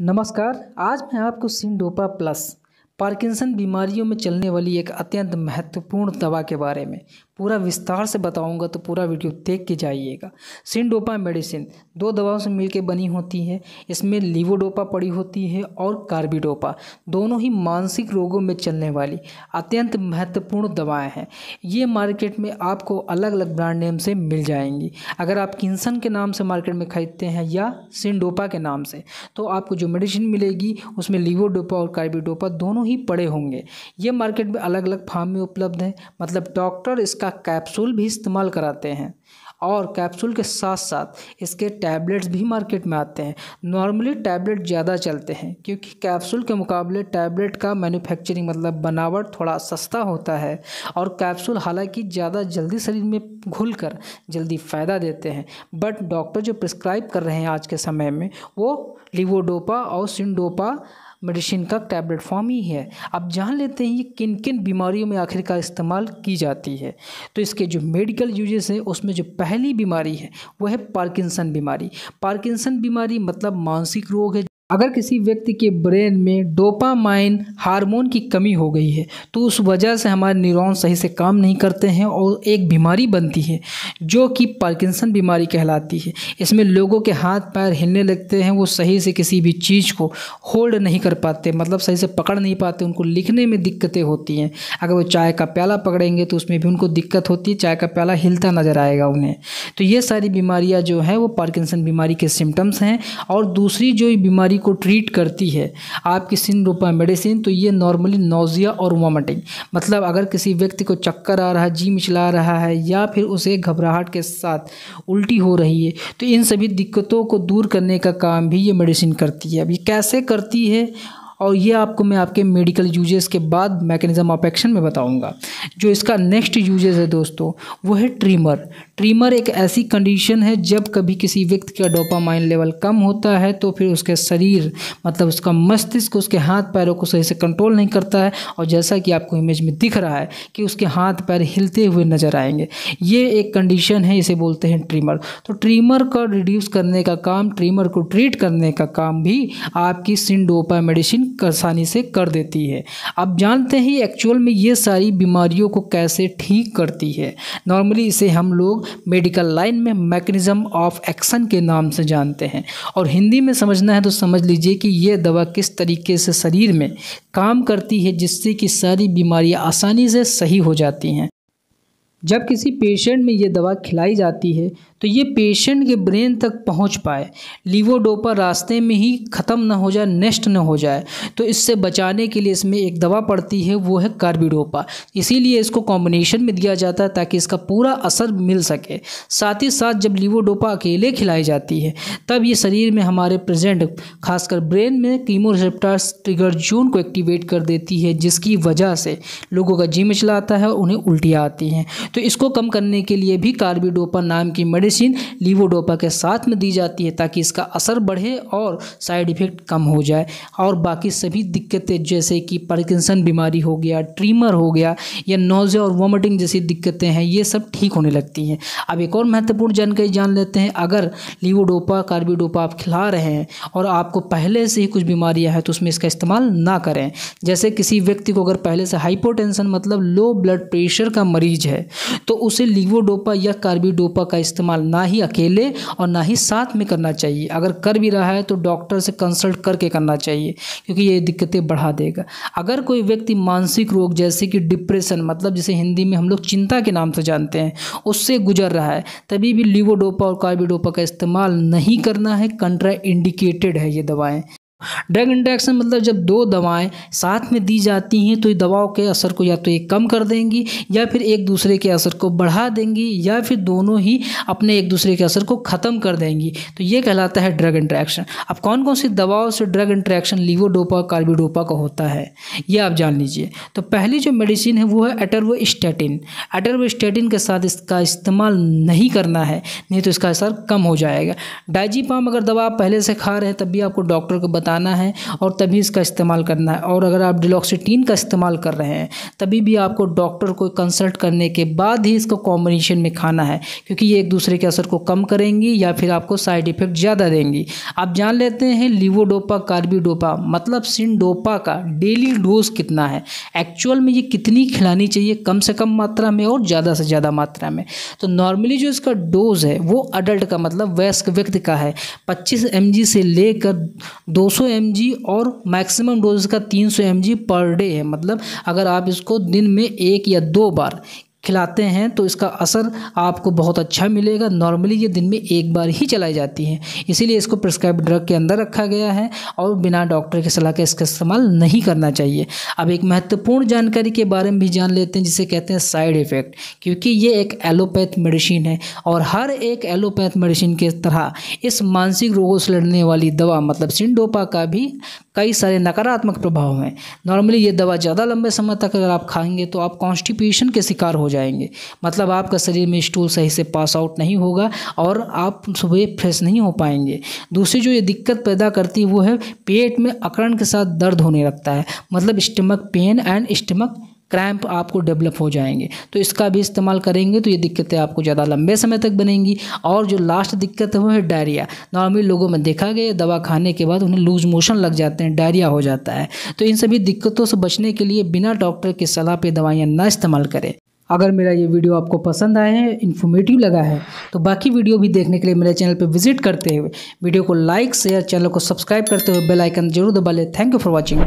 नमस्कार आज मैं आपको सिंडोपा प्लस पार्किंसन बीमारियों में चलने वाली एक अत्यंत महत्वपूर्ण दवा के बारे में पूरा विस्तार से बताऊंगा तो पूरा वीडियो देख के जाइएगा सिंडोपा मेडिसिन दो दवाओं से मिलकर बनी होती है इसमें लिवोडोपा पड़ी होती है और कार्बिडोपा दोनों ही मानसिक रोगों में चलने वाली अत्यंत महत्वपूर्ण दवाएं हैं ये मार्केट में आपको अलग अलग ब्रांड नेम से मिल जाएंगी अगर आप किन्सन के नाम से मार्केट में खरीदते हैं या सिंडोपा के नाम से तो आपको जो मेडिसिन मिलेगी उसमें लिवोडोपा और कार्बिडोपा दोनों ही पड़े होंगे ये मार्केट में अलग अलग फार्म में उपलब्ध है मतलब डॉक्टर इसका इसका कैप्सूल भी इस्तेमाल कराते हैं और कैप्सूल के साथ साथ इसके टैबलेट्स भी मार्केट में आते हैं नॉर्मली टैबलेट ज़्यादा चलते हैं क्योंकि कैप्सूल के मुकाबले टैबलेट का मैन्युफैक्चरिंग मतलब बनावट थोड़ा सस्ता होता है और कैप्सूल हालांकि ज़्यादा जल्दी शरीर में घुल कर जल्दी फ़ायदा देते हैं बट डॉक्टर जो प्रिस्क्राइब कर रहे हैं आज के समय में वो लिवोडोपा और सिंडोपा मेडिसिन का टैबलेट फॉर्म ही है आप जान लेते हैं ये किन किन बीमारियों में आखिर का इस्तेमाल की जाती है तो इसके जो मेडिकल यूजेस हैं उसमें जो पहली बीमारी है वह है पार्किंसन बीमारी पार्किंसन बीमारी मतलब मानसिक रोग है अगर किसी व्यक्ति के ब्रेन में डोपामाइन हार्मोन की कमी हो गई है तो उस वजह से हमारे न्यूरॉन सही से काम नहीं करते हैं और एक बीमारी बनती है जो कि पार्किंसन बीमारी कहलाती है इसमें लोगों के हाथ पैर हिलने लगते हैं वो सही से किसी भी चीज़ को होल्ड नहीं कर पाते मतलब सही से पकड़ नहीं पाते उनको लिखने में दिक्कतें होती हैं अगर वो चाय का प्याला पकड़ेंगे तो उसमें भी उनको दिक्कत होती है चाय का प्याला हिलता नज़र आएगा उन्हें तो ये सारी बीमारियाँ जो हैं वो पार्किंसन बीमारी के सिम्टम्स हैं और दूसरी जो बीमारी बॉडी को ट्रीट करती है आपकी रूपा मेडिसिन तो ये नॉर्मली नोज़िया और वॉमिटिंग मतलब अगर किसी व्यक्ति को चक्कर आ रहा है जी मिचला रहा है या फिर उसे घबराहट के साथ उल्टी हो रही है तो इन सभी दिक्कतों को दूर करने का काम भी ये मेडिसिन करती है अब ये कैसे करती है और ये आपको मैं आपके मेडिकल यूजेस के बाद मैकेनिज्म ऑफ एक्शन में बताऊंगा जो इसका नेक्स्ट यूजेस है दोस्तों वो है ट्रीमर ट्रीमर एक ऐसी कंडीशन है जब कभी किसी व्यक्ति का डोपामाइन लेवल कम होता है तो फिर उसके शरीर मतलब उसका मस्तिष्क उसके हाथ पैरों को सही से कंट्रोल नहीं करता है और जैसा कि आपको इमेज में दिख रहा है कि उसके हाथ पैर हिलते हुए नज़र आएंगे ये एक कंडीशन है इसे बोलते हैं ट्रीमर तो ट्रीमर का रिड्यूस करने का काम ट्रीमर को ट्रीट करने का काम भी आपकी सिंडोपा मेडिसिन आसानी से कर देती है आप जानते हैं एक्चुअल में ये सारी बीमारियों को कैसे ठीक करती है नॉर्मली इसे हम लोग मेडिकल लाइन में मैकेनिज़्म ऑफ एक्शन के नाम से जानते हैं और हिंदी में समझना है तो समझ लीजिए कि यह दवा किस तरीके से शरीर में काम करती है जिससे कि सारी बीमारियाँ आसानी से सही हो जाती हैं जब किसी पेशेंट में ये दवा खिलाई जाती है तो ये पेशेंट के ब्रेन तक पहुंच पाए लिवोडोपा रास्ते में ही ख़त्म ना हो जाए नष्ट ना हो जाए तो इससे बचाने के लिए इसमें एक दवा पड़ती है वो है कार्बिडोपा इसीलिए इसको कॉम्बिनेशन में दिया जाता है ताकि इसका पूरा असर मिल सके साथ ही साथ जब लिवोडोपा अकेले खिलाई जाती है तब ये शरीर में हमारे प्रेजेंट खासकर ब्रेन में कीमोरिसेप्टर ट्रिगर जोन को एक्टिवेट कर देती है जिसकी वजह से लोगों का जी मचला आता है और उन्हें उल्टियाँ आती हैं तो इसको कम करने के लिए भी कार्बिडोपा नाम की मेडिसिन मेडिसिन लीवोडोपा के साथ में दी जाती है ताकि इसका असर बढ़े और साइड इफ़ेक्ट कम हो जाए और बाकी सभी दिक्कतें जैसे कि पार्किंसन बीमारी हो गया ट्रीमर हो गया या नोज़े और वॉमिटिंग जैसी दिक्कतें हैं ये सब ठीक होने लगती हैं अब एक और महत्वपूर्ण जानकारी जान लेते हैं अगर लीवोडोपा कार्बीडोपा आप खिला रहे हैं और आपको पहले से ही कुछ बीमारियाँ हैं तो उसमें इसका इस्तेमाल ना करें जैसे किसी व्यक्ति को अगर पहले से हाइपोटेंशन मतलब लो ब्लड प्रेशर का मरीज है तो उसे लीवोडोपा या कार्बीडोपा का इस्तेमाल इस्तेमाल ना ही अकेले और ना ही साथ में करना चाहिए अगर कर भी रहा है तो डॉक्टर से कंसल्ट करके करना चाहिए क्योंकि ये दिक्कतें बढ़ा देगा अगर कोई व्यक्ति मानसिक रोग जैसे कि डिप्रेशन मतलब जिसे हिंदी में हम लोग चिंता के नाम से जानते हैं उससे गुजर रहा है तभी भी लिवोडोपा और कार्बिडोपा का इस्तेमाल नहीं करना है कंट्रा इंडिकेटेड है ये दवाएँ ड्रग इंटरेक्शन मतलब जब दो दवाएं साथ में दी जाती हैं तो दवाओं के असर को या तो एक कम कर देंगी या फिर एक दूसरे के असर को बढ़ा देंगी या फिर दोनों ही अपने एक दूसरे के असर को ख़त्म कर देंगी तो ये कहलाता है ड्रग इंट्रैक्शन अब कौन कौन सी दवाओं से ड्रग इंट्रैक्शन लिवोडोपा कार्बिडोपा का होता है ये आप जान लीजिए तो पहली जो मेडिसिन है वो है एटरवो एटरवो एटरवोस्टेटिन के साथ इसका इस्तेमाल नहीं करना है नहीं तो इसका असर कम हो जाएगा डाइजीपाम अगर दवा आप पहले से खा रहे हैं तब भी आपको डॉक्टर को बताना है और तभी इसका इस्तेमाल करना है और अगर आप डिलॉक्सिटीन का इस्तेमाल कर रहे हैं तभी भी आपको डॉक्टर को कंसल्ट करने के बाद ही इसको कॉम्बिनेशन में खाना है क्योंकि ये एक दूसरे के असर को कम करेंगी या फिर आपको साइड इफ़ेक्ट ज़्यादा देंगी आप जान लेते हैं लिवोडोपा कार्बिडोपा मतलब सिंडोपा का डेली डोज कितना है एक्चुअल में ये कितनी खिलानी चाहिए कम से कम मात्रा में और ज़्यादा से ज़्यादा मात्रा में तो नॉर्मली जो इसका डोज है वो अडल्ट का मतलब वयस्क व्यक्ति का है 25 एम से लेकर दो सौ एम और मैक्सिमम डोज का 300 एम पर डे है मतलब अगर आप इसको दिन में एक या दो बार खिलाते हैं तो इसका असर आपको बहुत अच्छा मिलेगा नॉर्मली ये दिन में एक बार ही चलाई जाती है इसीलिए इसको प्रिस्क्राइब ड्रग के अंदर रखा गया है और बिना डॉक्टर की सलाह के इसका इस्तेमाल नहीं करना चाहिए अब एक महत्वपूर्ण जानकारी के बारे में भी जान लेते हैं जिसे कहते हैं साइड इफ़ेक्ट क्योंकि ये एक एलोपैथ मेडिसिन है और हर एक एलोपैथ मेडिसिन के तरह इस मानसिक रोगों से लड़ने वाली दवा मतलब सिंडोपा का भी कई सारे नकारात्मक प्रभाव हैं नॉर्मली ये दवा ज़्यादा लंबे समय तक अगर आप खाएंगे तो आप कॉन्स्टिपेशन के शिकार हो जाएंगे मतलब आपका शरीर में स्टूल सही से पास आउट नहीं होगा और आप सुबह फ्रेश नहीं हो पाएंगे दूसरी जो ये दिक्कत पैदा करती है वो है पेट में अकड़न के साथ दर्द होने लगता है मतलब stomach pain and stomach cramp आपको डेवलप हो जाएंगे तो इसका भी इस्तेमाल करेंगे तो ये दिक्कतें आपको ज़्यादा लंबे समय तक बनेंगी और जो लास्ट दिक्कत है वो है डायरिया नॉर्मली लोगों में देखा गया दवा खाने के बाद उन्हें लूज मोशन लग जाते हैं डायरिया हो जाता है तो इन सभी दिक्कतों से बचने के लिए बिना डॉक्टर की सलाह पर दवाइयाँ ना इस्तेमाल करें अगर मेरा ये वीडियो आपको पसंद आया है इन्फॉर्मेटिव लगा है तो बाकी वीडियो भी देखने के लिए मेरे चैनल पर विजिट करते हुए वीडियो को लाइक शेयर चैनल को सब्सक्राइब करते हुए बेल आइकन जरूर दबा लें थैंक यू फॉर वॉचिंग